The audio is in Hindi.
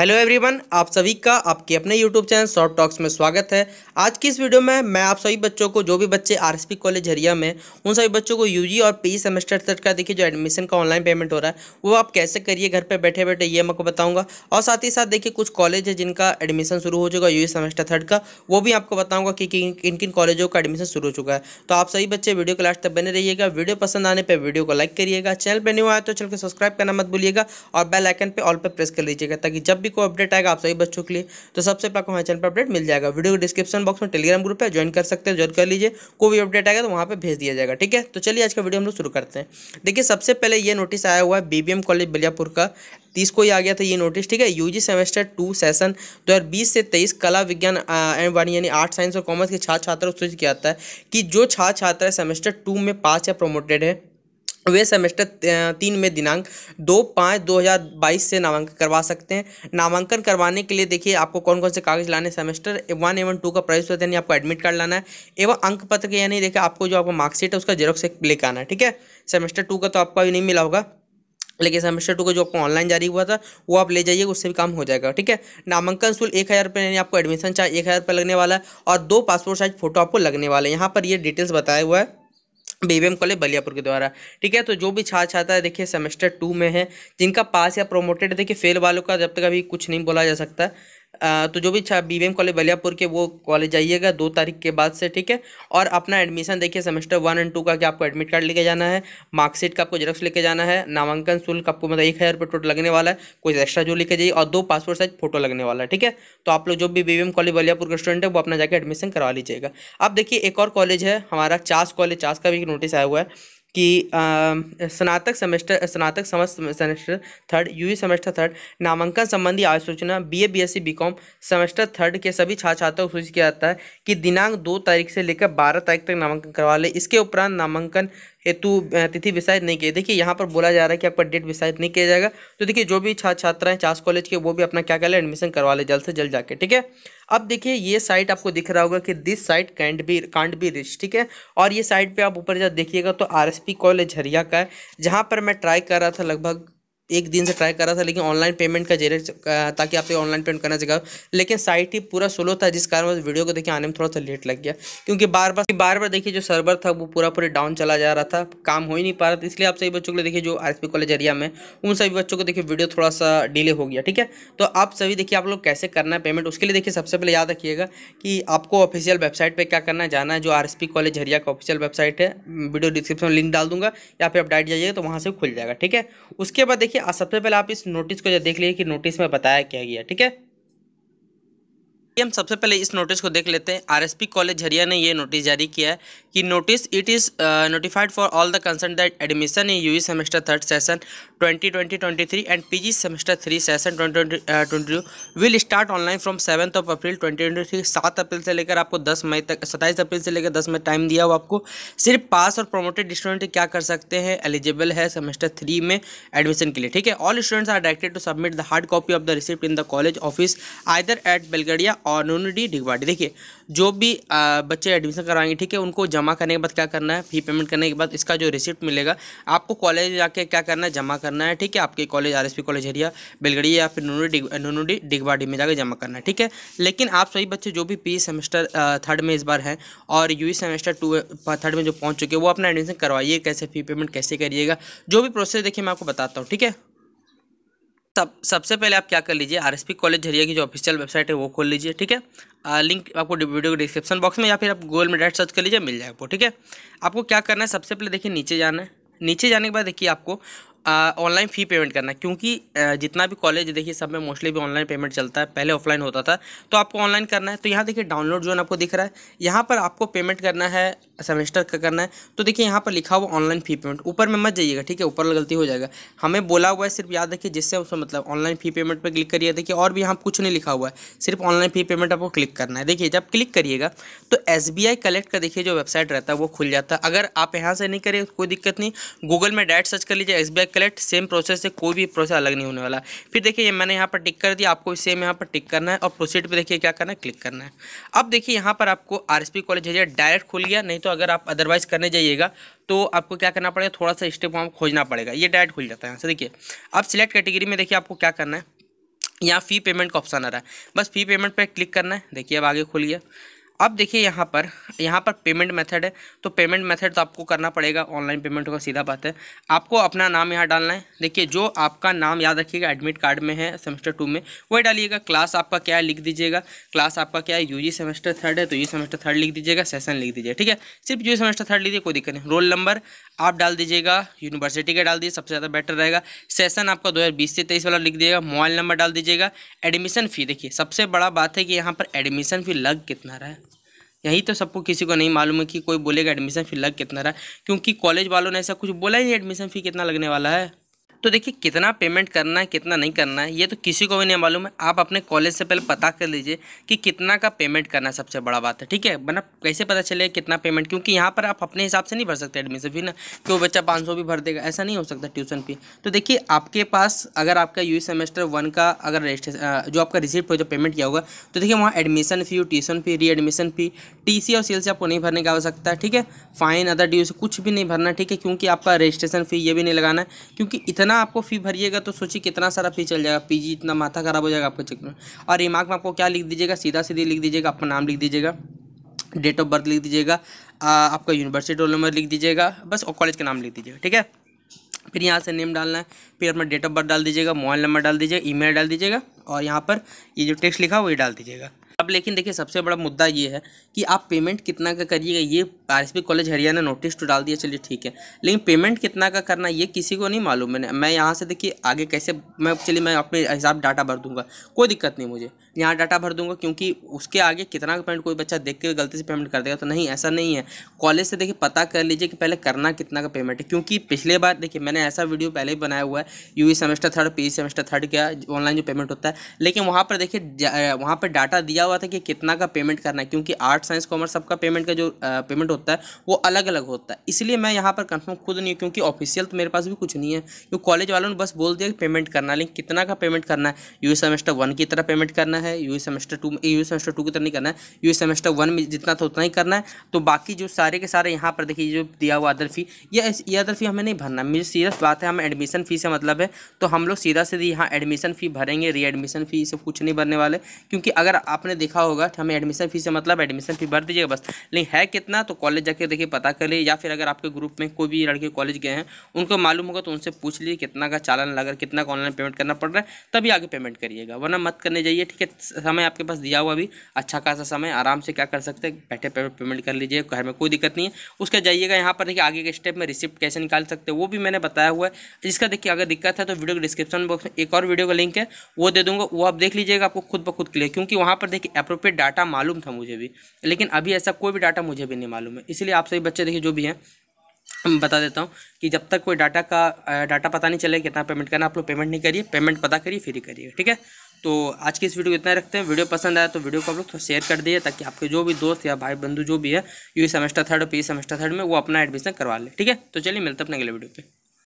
हेलो एवरीवन आप सभी का आपके अपने यूट्यूब चैनल शॉर्ट टॉक्स में स्वागत है आज की इस वीडियो में मैं आप सभी बच्चों को जो भी बच्चे आरएसपी कॉलेज हरिया में उन सभी बच्चों को यूजी और पी सेमेस्टर तक का देखिए जो एडमिशन का ऑनलाइन पेमेंट हो रहा है वो आप कैसे करिए घर पे बैठे बैठे ये मैं को बताऊंगा और साथ ही साथ देखिए कुछ कॉलेज है जिनका एडमिशन शुरू हो चुका है यू सेमेस्टर थर्ड का वो भी आपको बताऊँगा कि किन किन कॉलेजों का एडमिशन शुरू हो चुका है तो आप सभी बच्चे वीडियो के लास्ट तक बने रहिएगा वीडियो पसंद आने पर वीडियो को लाइक करिएगा चैनल पर न्यू है तो चैनल को सब्सक्राइब करना मत भूलिएगा और बेलाइकन पर ऑल पर प्रेस कर लीजिएगा ताकि जब भी भी कोई अपडेट आएगा आप सभी बच्चों के लिए तो सबसे पहले आपको हमारे चैनल पर अपडेट मिल जाएगा वीडियो को डिस्क्रिप्शन बॉक्स में टेलीग्राम ग्रुप है ज्वाइन कर सकते हैं ज्वाइन कर लीजिए कोई भी अपडेट आएगा तो वहाँ पर भेज दिया जाएगा ठीक है तो चलिए आज का वीडियो हम लोग शुरू करते हैं देखिए सबसे पहले ये नोटिस आया हुआ है बी कॉलेज बलियापुर का तीस को ही आ गया था ये नोटिस ठीक है यूजी सेमेस्टर टू सेशन दो हज़ार बीस से तेईस कला विज्ञान एंड वाणी यानी आर्ट साइंस और कॉमर्स के छात्र छात्रों सूचित किया जाता है कि जो छात्र छात्रा सेमेस्टर टू में पास या प्रमोटेड है वे सेमेस्टर तीन में दिनांक दो पाँच दो हज़ार बाईस से नामांकन करवा सकते हैं नामांकन करवाने के लिए देखिए आपको कौन कौन से कागज लाने सेमेस्टर वन एवन टू का प्राइस पत्र यानी आपको एडमिट कार्ड लाना है एवं अंक पत्र के यानी देखिए आपको जो आपका मार्कशीट है उसका जेरोक्स एक लेकर आना है ठीक है सेमेस्टर टू का तो आपका भी नहीं मिला होगा लेकिन सेमेस्टर टू का जो आपको ऑनलाइन जारी हुआ था वो आप ले जाइए उससे भी काम हो जाएगा ठीक है नामांकन शुल्क एक हज़ार रुपये यानी आपको एडमिशन चार्ज एक हज़ार रुपये लगने वाला है और दो पासपोर्ट साइज फोटो आपको लगने वाला है यहाँ पर ये डिटेल्स बताया हुआ है बीबीएम कॉलेज बलियापुर के द्वारा ठीक है तो जो भी छात्र है देखिए सेमेस्टर टू में है जिनका पास या प्रोमोटेड देखिए फेल वालों का जब तक अभी कुछ नहीं बोला जा सकता तो जो भी बी कॉलेज बलियापुर के वो कॉलेज जाइएगा दो तारीख के बाद से ठीक है और अपना एडमिशन देखिए सेमेस्टर वन एंड टू का कि आपको एडमिट कार्ड लेके जाना है मार्कशीट का आपको जेरक्स लेके जाना है नामांकन शुल्क आपको मतलब एक हज़ार रुपये टोटल लगने वाला है कुछ एक्स्ट्रा जो लेके जाइए और दो पासपोर्ट साइज फोटो लगने वाला है ठीक है तो आप लोग जो भी बी कॉलेज बलियापुर का स्टूडेंट है वो अपना जाकर एडमिशन करवा लीजिएगा अब देखिए एक और कॉलेज है हमारा चास कॉलेज चास का भी नोटिस आया हुआ है कि स्नातक सेमेस्टर स्नातक समस्त semester third U semester third नामांकन संबंधी आय सूचना B A B S C B com semester third के सभी छात्र छात्रों को सूचित किया जाता है कि दिनांक दो तारीख से लेकर बारह तारीख तक नामांकन करवा ले इसके उपरांत नामांकन हेतु तिथि विसायित नहीं की देखिए यहाँ पर बोला जा रहा है कि आपका डेट विसायित नहीं किया जाएगा तो देखिए जो भी छात्र छात्रा हैं चास कॉलेज के वो भी अपना क्या कर ले एडमिशन करवा ले जल्द से जल्द जाके ठीक है अब देखिए ये साइट आपको दिख रहा होगा कि this site can't be can't be reach ठीक है और ये साइट पर आप ऊपर जब देखिएगा तो पी कॉलेज हरिया का है जहाँ पर मैं ट्राई कर रहा था लगभग एक दिन से ट्राई कर रहा था लेकिन ऑनलाइन पेमेंट का जरिए ताकि आप ऑनलाइन पेमेंट करना सिखाओ लेकिन साइट ही पूरा स्लो था जिस कारण वीडियो को देखिए आने में थोड़ा सा लेट लग गया क्योंकि बार बार बार बार देखिए जो सर्वर था वो पूरा पूरा डाउन चला जा रहा था काम हो ही नहीं पा रहा था इसलिए आप सभी बच्चों को देखिए जो आर कॉलेज एरिया में उन सभी बच्चों को देखिए वीडियो थोड़ा सा डिले हो गया ठीक है तो आप सभी देखिए आप लोग कैसे करना है पेमेंट उसके लिए देखिए सबसे पहले याद रखिएगा कि आपको ऑफिशियल वेबसाइट पर क्या करना है जाना है जो आर कॉलेज हरिया का ऑफिशियल वेबसाइट है वीडियो डिस्क्रिप्शन में लिंक डाल दूंगा या फिर आप डाइट जाइएगा तो वहाँ से खुल जाएगा ठीक है उसके बाद देखिए है और सबसे पहले आप इस नोटिस को देख लीजिए कि नोटिस में बताया क्या गया ठीक है देखिए हम सबसे पहले इस नोटिस को देख लेते हैं आरएसपी कॉलेज झरिया ने यह नोटिस जारी किया है कि notice it is notified for all the concern that admission in UG semester third session 2020-23 and PG semester three session 2022 will start online from seventh of April 2023 twenty सात अप्रैल से लेकर आपको दस मई तक सत्ताईस अप्रैल से लेकर दस मई टाइम दिया हुआ आपको सिर्फ पास और प्रोमोटेड स्टूडेंट क्या कर सकते हैं एलिजिबल है सेमेस्टर थ्री में एडमिशन के लिए ठीक है all students are directed to submit the hard copy of the receipt in the college office either at Belgharia और उन्होंने डी देखिए जो भी बच्चे एडमिशन करवाएंगे ठीक है उनको जमा करने के बाद क्या करना है फी पेमेंट करने के बाद इसका जो रिसिप्ट मिलेगा आपको कॉलेज जाके क्या करना है जमा करना है ठीक है आपके college R college area Belgharia या फिर नूनू डिग डिगवाडी में जाकर जमा करना है ठीक है लेकिन आप सभी बच्चे जो भी पी सेमेस्टर थर्ड में इस बार हैं और यू सेमेस्टर टू थर्ड में जो पहुँच चुके हैं वो अपना एडमिशन करवाइए कैसे फी पेमेंट कैसे करिएगा जो भी प्रोसेस देखिए मैं आपको बताता हूँ ठीक है सब सबसे पहले आप क्या कर लीजिए आरएसपी कॉलेज झरिया की जो ऑफिशियल वेबसाइट है वो खोल लीजिए ठीक है लिंक आपको वीडियो के डिस्क्रिप्शन बॉक्स में या फिर आप गूगल में डायरेक्ट सर्च कर लीजिए मिल जाएगा आपको ठीक है आपको क्या करना है सबसे पहले देखिए नीचे जाना है नीचे जाने के बाद देखिए आपको ऑनलाइन फ़ी पेमेंट करना क्योंकि जितना भी कॉलेज देखिए सब में मोस्टली भी ऑनलाइन पेमेंट चलता है पहले ऑफलाइन होता था तो आपको ऑनलाइन करना है तो यहाँ देखिए डाउनलोड जो है आपको दिख रहा है यहाँ पर आपको पेमेंट करना है सेमेस्टर का करना है तो देखिए यहाँ पर लिखा हुआ ऑनलाइन फ़ी पेमेंट ऊपर में मत जाइएगा ठीक है ऊपर गलती हो जाएगा हमें बोला हुआ है सिर्फ याद रखिए जिससे उसमें मतलब ऑनलाइन फ़ी पेमेंट पर क्लिक करिए देखिए और भी यहाँ कुछ नहीं लिखा हुआ है सिर्फ ऑनलाइन फ़ी पेमेंट आपको क्लिक करना है देखिए जब क्लिक करिएगा तो एस कलेक्ट का देखिए जो वेबसाइट रहता है वो खुल जाता है अगर आप यहाँ से नहीं करें कोई दिक्कत नहीं गूगल में डायरेक्ट सर्च कर लीजिए एस कलेक्ट सेम प्रोसेस से कोई भी प्रोसेस अलग नहीं होने वाला फिर देखिए ये मैंने यहाँ पर टिक कर दिया आपको सेम यहाँ पर टिक करना है और प्रोसीड पर देखिए क्या करना है क्लिक करना है अब देखिए यहाँ पर आपको आर कॉलेज है डायरेक्ट खुल गया नहीं तो अगर आप अदरवाइज करने जाइएगा तो आपको क्या करना पड़ेगा थोड़ा सा स्टेप वहाँ खोजना पड़ेगा ये डायरेक्ट खुल जाता है यहाँ से देखिए अब सिलेक्ट कैटेगरी में देखिए आपको क्या करना है यहाँ फ़ी पेमेंट का ऑप्शन आ रहा है बस फ़ी पेमेंट पर क्लिक करना है देखिए अब आगे खुल गया अब देखिए यहाँ पर यहाँ पर पेमेंट मेथड है तो पेमेंट मेथड तो आपको करना पड़ेगा ऑनलाइन पेमेंट होगा सीधा बात है आपको अपना नाम यहाँ डालना है देखिए जो आपका नाम याद रखिएगा एडमिट कार्ड में है सेमेस्टर टू में वही डालिएगा क्लास आपका क्या है लिख दीजिएगा क्लास आपका क्या है यू सेमेस्टर थर्ड है तो यू सेमेस्टर थर्ड लिख दीजिएगा सेशन लिख दीजिए ठीक है सिर्फ यू सेमेस्टर थर्ड लिखिए कोई दिक्कत नहीं रोल नंबर आप डाल दीजिएगा यूनिवर्सिटी का डाल दीजिए सबसे ज़्यादा बेटर रहेगा सेशन आपका दो से तेईस वाला लिख दीजिएगा मोबाइल नंबर डाल दीजिएगा एडमिशन फ़ी देखिए सबसे बड़ा बात है कि यहाँ पर एडमिशन फ़ी लग कितना रहा है यही तो सबको किसी को नहीं मालूम है कि कोई बोलेगा एडमिशन फ़ी लग कितना रहा है क्योंकि कॉलेज वालों ने ऐसा कुछ बोला ही नहीं एडमिशन फ़ी कितना लगने वाला है तो देखिए कितना पेमेंट करना है कितना नहीं करना है ये तो किसी को भी नहीं मालूम है आप अपने कॉलेज से पहले पता कर लीजिए कि कितना का पेमेंट करना सबसे बड़ा बात है ठीक है मतलब कैसे पता चले कितना पेमेंट क्योंकि यहाँ पर आप अपने हिसाब से नहीं भर सकते एडमिशन फी ना कि वो बच्चा पाँच भी भर देगा ऐसा नहीं हो सकता ट्यूशन फी तो देखिए आपके पास अगर आपका यू सेमेस्टर वन का अगर रजिस्ट्रेशन जो आपका रिसिप्ट हो जो पेमेंट किया होगा तो देखिए वहाँ एडमिशन फ़ी tuition fee re admission fee टी और सेल से आपको नहीं भरने की आवश्यकता है ठीक है फाइन अदर ड्यूज कुछ भी नहीं भरना ठीक है क्योंकि आपका रजिस्ट्रेशन फ़ी ये भी नहीं लगाना है क्योंकि इतना इतना आपको फी भरिएगा तो सोचिए कितना सारा फी चल जाएगा पीजी इतना माथा खराब हो जाएगा आपके चक्कर में और रिमार्क में आपको क्या लिख दीजिएगा सीधा सीधी लिख दीजिएगा आपका नाम लिख दीजिएगा डेट ऑफ बर्थ लिख दीजिएगा आपका यूनिवर्सिटी रोल नंबर लिख दीजिएगा बस और कॉलेज का नाम लिख दीजिएगा ठीक है फिर यहाँ से नेम डालना है फिर अपना डेट ऑफ बर्थ डाल दीजिएगा मोबाइल नंबर डाल दीजिएगा ई डाल दीजिएगा और यहाँ पर ये जो टेक्स्ट लिखा है वही डाल दीजिएगा लेकिन देखिए सबसे बड़ा मुद्दा ये है कि आप पेमेंट कितना का करिएगा ये आर कॉलेज हरियाणा नोटिस तो डाल दिया चलिए ठीक है लेकिन पेमेंट कितना का करना ये किसी को नहीं मालूम मैंने मैं यहाँ से देखिए आगे कैसे मैं चलिए मैं अपने हिसाब डाटा भर दूंगा कोई दिक्कत नहीं मुझे यहाँ डाटा भर दूंगा क्योंकि उसके आगे कितना पेमेंट कोई बच्चा देख के गलती से पेमेंट कर देगा तो नहीं ऐसा नहीं है कॉलेज से देखिए पता कर लीजिए कि पहले करना कितना का पेमेंट है क्योंकि पिछले बार देखिए मैंने ऐसा वीडियो पहले ही बनाया हुआ है U semester third P semester third का ऑनलाइन जो पेमेंट होता है लेकिन वहाँ पर देखिए वहाँ पर डाटा दिया हुआ था कि कितना का पेमेंट करना है क्योंकि आर्ट साइंस कॉमर्स सबका पेमेंट का जो पेमेंट होता है वो अलग अलग होता है इसलिए मैं यहाँ पर कन्फर्म खुद नहीं हूँ क्योंकि ऑफिशियल तो मेरे पास भी कुछ नहीं है क्योंकि कॉलेज वालों ने बस बोल दिया कि पेमेंट करना लेकिन कितना का पेमेंट करना है यू सेमेस्टर वन की तरह पेमेंट करना है है यू सेमेस्टर टू में यू सेमेस्टर टू की तरह नहीं करना है यू सेमेस्टर वन में जितना था उतना ही करना है तो बाकी जो सारे के सारे यहाँ पर देखिए जो दिया हुआ अदर फी ये ये अदर फी हमें नहीं भरना मुझे सीरियस बात है हमें एडमिशन फ़ी से मतलब है तो हम लोग सीधा सीधी यहाँ एडमिशन फ़ी भरेंगे री एडमिशन फ़ी से कुछ नहीं भरने वाले क्योंकि अगर आपने देखा होगा तो हमें एडमिशन फ़ी से मतलब एडमिशन फ़ी भर दीजिएगा बस लेकिन है कितना तो कॉलेज जाके देखिए पता कर लिए या फिर अगर आपके ग्रुप में कोई भी लड़के कॉलेज गए हैं उनको मालूम होगा तो उनसे पूछ लीजिए कितना का चालन लगा कितना का ऑनलाइन पेमेंट करना पड़ रहा है तभी आगे पेमेंट करिएगा वरना मत करने जाइए ठीक है समय आपके पास दिया हुआ भी अच्छा खासा समय आराम से क्या कर सकते हैं बैठे पेमेंट कर लीजिए घर में कोई दिक्कत नहीं है उसके जाइएगा यहाँ पर देखिए आगे के स्टेप में रिसिप्ट कैसे निकाल सकते हैं वो भी मैंने बताया हुआ है जिसका देखिए अगर दिक्कत है तो वीडियो के डिस्क्रिप्शन बॉक्स में एक और वीडियो का लिंक है वो दे दूंगा वो आप देख लीजिएगा आपको खुद ब खुद क्लियर क्योंकि वहाँ पर देखिए अप्रोप्रिएट डाटा मालूम था मुझे भी लेकिन अभी ऐसा कोई भी डाटा मुझे भी नहीं मालूम है इसलिए आप सभी बच्चे देखिए जो भी हैं बता देता हूँ कि जब तक कोई डाटा का डाटा पता नहीं चले कितना पेमेंट करना आप लोग पेमेंट नहीं करिए पेमेंट पता करिए फिर ही करिए ठीक है तो आज की इस वीडियो को इतना रखते हैं वीडियो पसंद आया तो वीडियो को आप लोग थोड़ा शेयर कर दिए ताकि आपके जो भी दोस्त या भाई बंधु जो भी है यू सेमेस्टर थर्ड और पी सेमेस्टर थर्ड में वो अपना एडमिशन करवा ले ठीक है तो चलिए मिलते अपने अगले वीडियो पर